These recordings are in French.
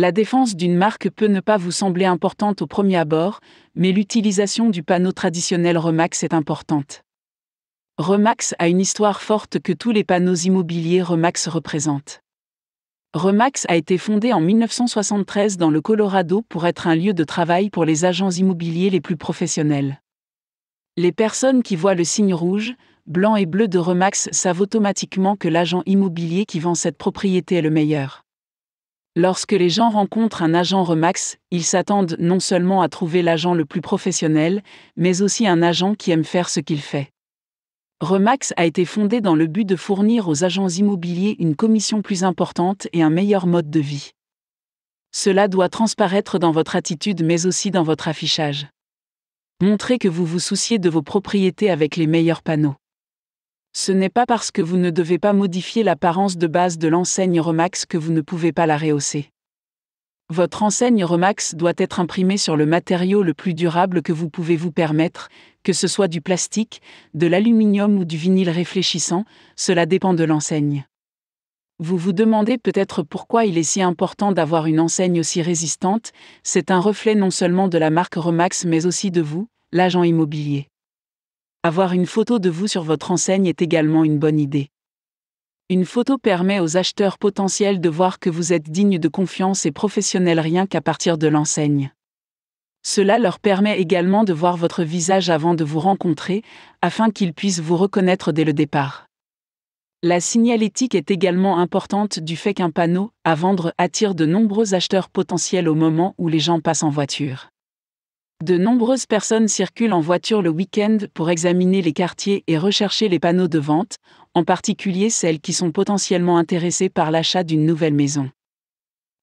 La défense d'une marque peut ne pas vous sembler importante au premier abord, mais l'utilisation du panneau traditionnel Remax est importante. Remax a une histoire forte que tous les panneaux immobiliers Remax représentent. Remax a été fondé en 1973 dans le Colorado pour être un lieu de travail pour les agents immobiliers les plus professionnels. Les personnes qui voient le signe rouge, blanc et bleu de Remax savent automatiquement que l'agent immobilier qui vend cette propriété est le meilleur. Lorsque les gens rencontrent un agent Remax, ils s'attendent non seulement à trouver l'agent le plus professionnel, mais aussi un agent qui aime faire ce qu'il fait. Remax a été fondé dans le but de fournir aux agents immobiliers une commission plus importante et un meilleur mode de vie. Cela doit transparaître dans votre attitude mais aussi dans votre affichage. Montrez que vous vous souciez de vos propriétés avec les meilleurs panneaux. Ce n'est pas parce que vous ne devez pas modifier l'apparence de base de l'enseigne Remax que vous ne pouvez pas la rehausser. Votre enseigne Remax doit être imprimée sur le matériau le plus durable que vous pouvez vous permettre, que ce soit du plastique, de l'aluminium ou du vinyle réfléchissant, cela dépend de l'enseigne. Vous vous demandez peut-être pourquoi il est si important d'avoir une enseigne aussi résistante, c'est un reflet non seulement de la marque Remax mais aussi de vous, l'agent immobilier. Avoir une photo de vous sur votre enseigne est également une bonne idée. Une photo permet aux acheteurs potentiels de voir que vous êtes digne de confiance et professionnel rien qu'à partir de l'enseigne. Cela leur permet également de voir votre visage avant de vous rencontrer, afin qu'ils puissent vous reconnaître dès le départ. La signalétique est également importante du fait qu'un panneau à vendre attire de nombreux acheteurs potentiels au moment où les gens passent en voiture. De nombreuses personnes circulent en voiture le week-end pour examiner les quartiers et rechercher les panneaux de vente, en particulier celles qui sont potentiellement intéressées par l'achat d'une nouvelle maison.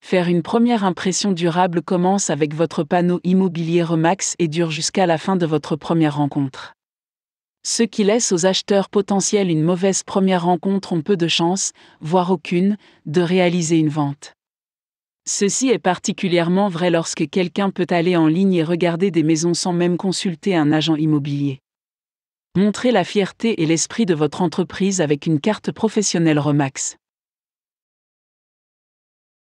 Faire une première impression durable commence avec votre panneau immobilier Remax et dure jusqu'à la fin de votre première rencontre. Ce qui laisse aux acheteurs potentiels une mauvaise première rencontre ont peu de chances, voire aucune, de réaliser une vente. Ceci est particulièrement vrai lorsque quelqu'un peut aller en ligne et regarder des maisons sans même consulter un agent immobilier. Montrez la fierté et l'esprit de votre entreprise avec une carte professionnelle Remax.